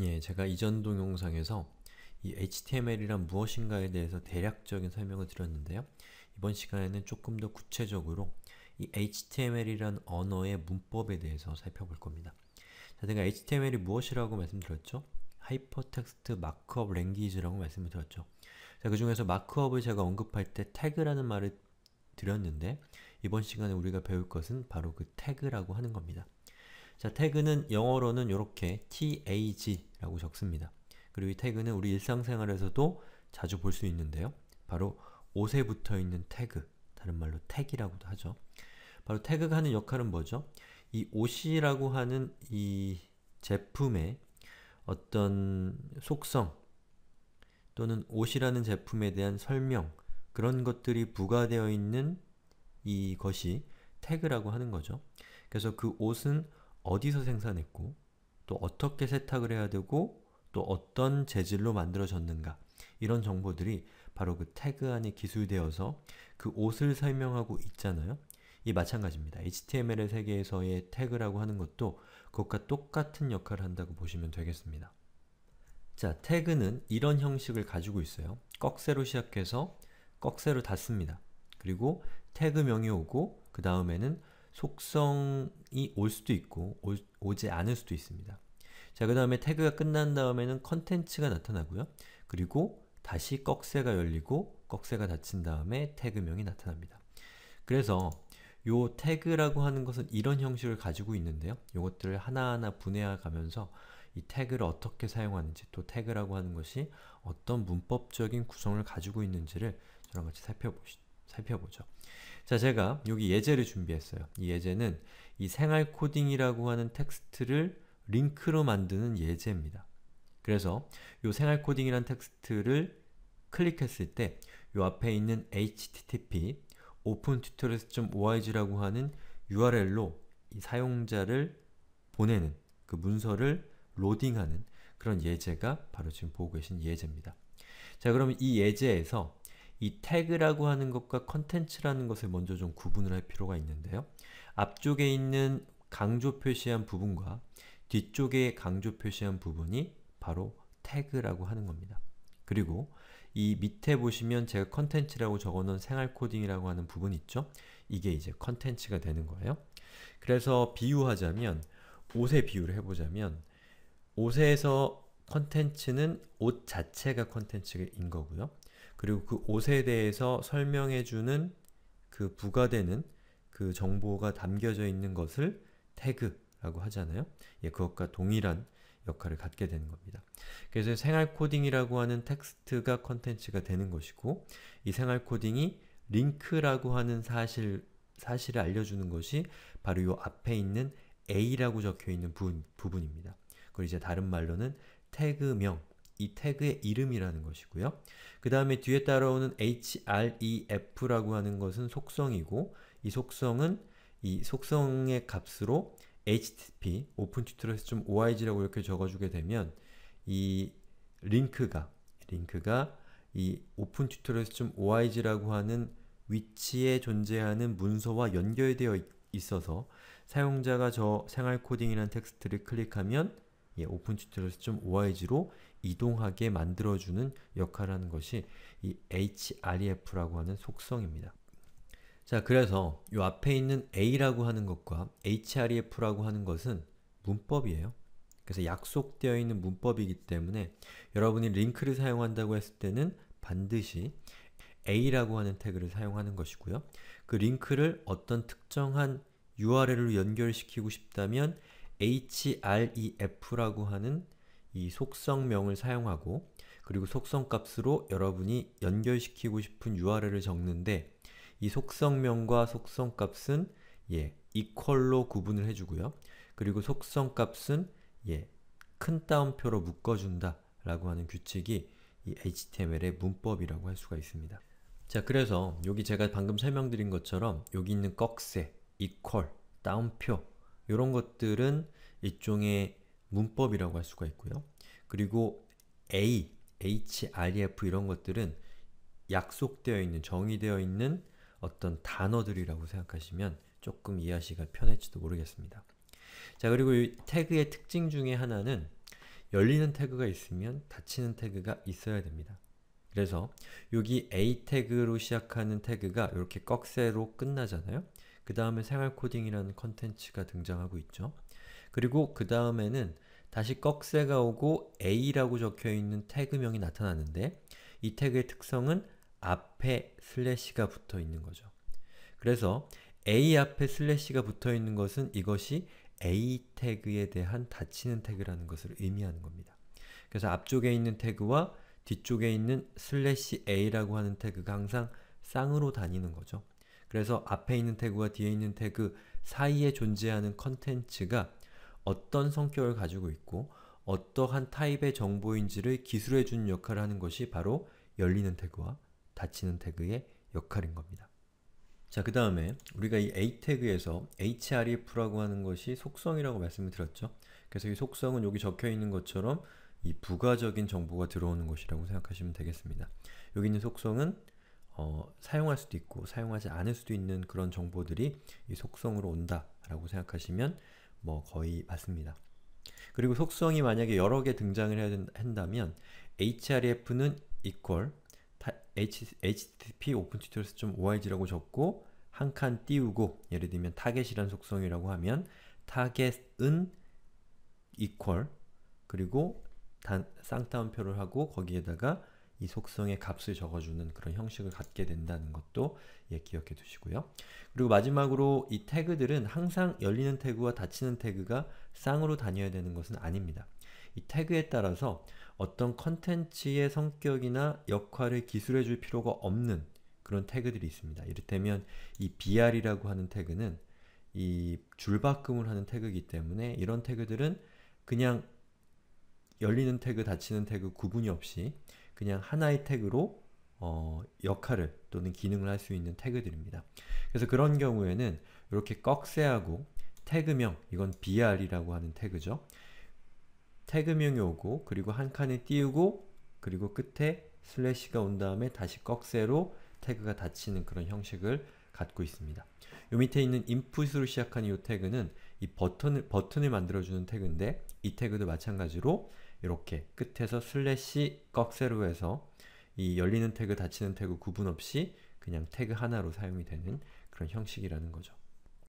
예, 제가 이전 동영상에서 이 HTML이란 무엇인가에 대해서 대략적인 설명을 드렸는데요. 이번 시간에는 조금 더 구체적으로 이 HTML이란 언어의 문법에 대해서 살펴볼 겁니다. 자, 제가 HTML이 무엇이라고 말씀드렸죠? 하이퍼텍스트 마크업 랭귀지라고 말씀을 드렸죠. 자, 그 중에서 마크업을 제가 언급할 때 태그라는 말을 드렸는데 이번 시간에 우리가 배울 것은 바로 그 태그라고 하는 겁니다. 자, 태그는 영어로는 이렇게 tag라고 적습니다. 그리고 이 태그는 우리 일상생활에서도 자주 볼 수 있는데요. 바로 옷에 붙어있는 태그, 다른 말로 태이라고도 하죠. 바로 태그가 하는 역할은 뭐죠? 이 옷이라고 하는 이 제품의 어떤 속성 또는 옷이라는 제품에 대한 설명 그런 것들이 부가되어 있는 이것이 태그라고 하는 거죠. 그래서 그 옷은 어디서 생산했고 또 어떻게 세탁을 해야 되고 또 어떤 재질로 만들어졌는가 이런 정보들이 바로 그 태그 안에 기술되어서 그 옷을 설명하고 있잖아요. 이 마찬가지입니다. HTML의 세계에서의 태그라고 하는 것도 그것과 똑같은 역할을 한다고 보시면 되겠습니다. 자, 태그는 이런 형식을 가지고 있어요. 꺽쇠로 시작해서 꺽쇠로 닫습니다. 그리고 태그명이 오고 그 다음에는 속성이 올 수도 있고 오, 오지 않을 수도 있습니다. 자, 그 다음에 태그가 끝난 다음에는 컨텐츠가 나타나고요. 그리고 다시 꺽쇠가 열리고 꺽쇠가 닫힌 다음에 태그명이 나타납니다. 그래서 요 태그라고 하는 것은 이런 형식을 가지고 있는데요. 요것들을 하나하나 분해해면서이 태그를 어떻게 사용하는지 또 태그라고 하는 것이 어떤 문법적인 구성을 가지고 있는지를 저랑 같이 살펴보시, 살펴보죠. 자, 제가 여기 예제를 준비했어요. 이 예제는 이 생활 코딩이라고 하는 텍스트를 링크로 만드는 예제입니다. 그래서 이 생활 코딩이란 텍스트를 클릭했을 때 이 앞에 있는 http opentutorials.org라고 하는 URL로 사용자를 보내는 그 문서를 로딩하는 그런 예제가 바로 지금 보고 계신 예제입니다. 자, 그러면 이 예제에서 이 태그라고 하는 것과 컨텐츠라는 것을 먼저 좀 구분을 할 필요가 있는데요. 앞쪽에 있는 강조 표시한 부분과 뒤쪽에 강조 표시한 부분이 바로 태그라고 하는 겁니다. 그리고 이 밑에 보시면 제가 컨텐츠라고 적어놓은 생활 코딩이라고 하는 부분 있죠? 이게 이제 컨텐츠가 되는 거예요. 그래서 비유하자면 옷의 비유를 해보자면 옷에서 컨텐츠는 옷 자체가 컨텐츠인 거고요. 그리고 그 옷에 대해서 설명해주는 그 부가되는 그 정보가 담겨져 있는 것을 태그라고 하잖아요. 예, 그것과 동일한 역할을 갖게 되는 겁니다. 그래서 생활 코딩이라고 하는 텍스트가 컨텐츠가 되는 것이고 이 생활 코딩이 링크라고 하는 사실 사실을 알려주는 것이 바로 요 앞에 있는 A라고 적혀 있는 부, 부분입니다. 그리고 이제 다른 말로는 태그명 이 태그의 이름이라는 것이고요. 그 다음에 뒤에 따라오는 href라고 하는 것은 속성이고 이 속성은 이 속성의 값으로 http opentutorials.org라고 이렇게 적어주게 되면 이 링크가 링크가 이 opentutorials.org라고 하는 위치에 존재하는 문서와 연결되어 있어서 사용자가 저 생활코딩이라는 텍스트를 클릭하면 예, opentutorials.org로 이동하게 만들어주는 역할을 하는 것이 이 href라고 하는 속성입니다. 자, 그래서 이 앞에 있는 a라고 하는 것과 href라고 하는 것은 문법이에요. 그래서 약속되어 있는 문법이기 때문에 여러분이 링크를 사용한다고 했을 때는 반드시 a라고 하는 태그를 사용하는 것이고요. 그 링크를 어떤 특정한 URL로 연결시키고 싶다면 href라고 하는 이 속성명을 사용하고 그리고 속성값으로 여러분이 연결시키고 싶은 URL을 적는데 이 속성명과 속성값은 예, 이퀄로 구분을 해주고요. 그리고 속성값은 예, 큰 따옴표로 묶어준다 라고 하는 규칙이 이 HTML의 문법이라고 할 수가 있습니다. 자 그래서 여기 제가 방금 설명드린 것처럼 여기 있는 꺽쇠, 이퀄, 따옴표 이런 것들은 일종의 문법이라고 할 수가 있고요. 그리고 A, HREF 이런 것들은 약속되어 있는, 정의되어 있는 어떤 단어들이라고 생각하시면 조금 이해하시기가 편할지도 모르겠습니다. 자, 그리고 이 태그의 특징 중에 하나는 열리는 태그가 있으면 닫히는 태그가 있어야 됩니다. 그래서 여기 A 태그로 시작하는 태그가 이렇게 꺽쇠로 끝나잖아요. 그 다음에 생활코딩이라는 컨텐츠가 등장하고 있죠. 그리고 그 다음에는 다시 꺽쇠가 오고 A라고 적혀있는 태그명이 나타나는데 이 태그의 특성은 앞에 슬래시가 붙어있는 거죠. 그래서 A 앞에 슬래시가 붙어있는 것은 이것이 A 태그에 대한 닫히는 태그라는 것을 의미하는 겁니다. 그래서 앞쪽에 있는 태그와 뒤쪽에 있는 슬래시 A라고 하는 태그가 항상 쌍으로 다니는 거죠. 그래서 앞에 있는 태그와 뒤에 있는 태그 사이에 존재하는 컨텐츠가 어떤 성격을 가지고 있고 어떠한 타입의 정보인지를 기술해 주는 역할을 하는 것이 바로 열리는 태그와 닫히는 태그의 역할인 겁니다. 자, 그 다음에 우리가 이 a 태그에서 href라고 하는 것이 속성이라고 말씀을 드렸죠. 그래서 이 속성은 여기 적혀 있는 것처럼 이 부가적인 정보가 들어오는 것이라고 생각하시면 되겠습니다. 여기 있는 속성은 어, 사용할 수도 있고 사용하지 않을 수도 있는 그런 정보들이 이 속성으로 온다라고 생각하시면 뭐 거의 맞습니다. 그리고 속성이 만약에 여러 개 등장을 해야 한다면 href는 equal http opentutorials.org라고 적고 한 칸 띄우고 예를 들면 타겟이란 속성이라고 하면 타겟은 equal 그리고 단 쌍따옴표를 하고 거기에다가 이 속성의 값을 적어주는 그런 형식을 갖게 된다는 것도 예, 기억해 두시고요. 그리고 마지막으로 이 태그들은 항상 열리는 태그와 닫히는 태그가 쌍으로 다녀야 되는 것은 아닙니다. 이 태그에 따라서 어떤 컨텐츠의 성격이나 역할을 기술해 줄 필요가 없는 그런 태그들이 있습니다. 이를테면 이 br이라고 하는 태그는 이 줄바꿈을 하는 태그이기 때문에 이런 태그들은 그냥 열리는 태그, 닫히는 태그 구분이 없이 그냥 하나의 태그로 어, 역할을 또는 기능을 할 수 있는 태그들입니다. 그래서 그런 경우에는 이렇게 꺽쇠하고 태그명, 이건 br이라고 하는 태그죠. 태그명이 오고 그리고 한 칸에 띄우고 그리고 끝에 슬래시가 온 다음에 다시 꺽쇠로 태그가 닫히는 그런 형식을 갖고 있습니다. 요 밑에 있는 input으로 시작하는 이 태그는 이 버튼을, 버튼을 만들어주는 태그인데 이 태그도 마찬가지로 이렇게 끝에서 슬래시 꺽쇠로 해서 이 열리는 태그 닫히는 태그 구분 없이 그냥 태그 하나로 사용이 되는 그런 형식이라는 거죠.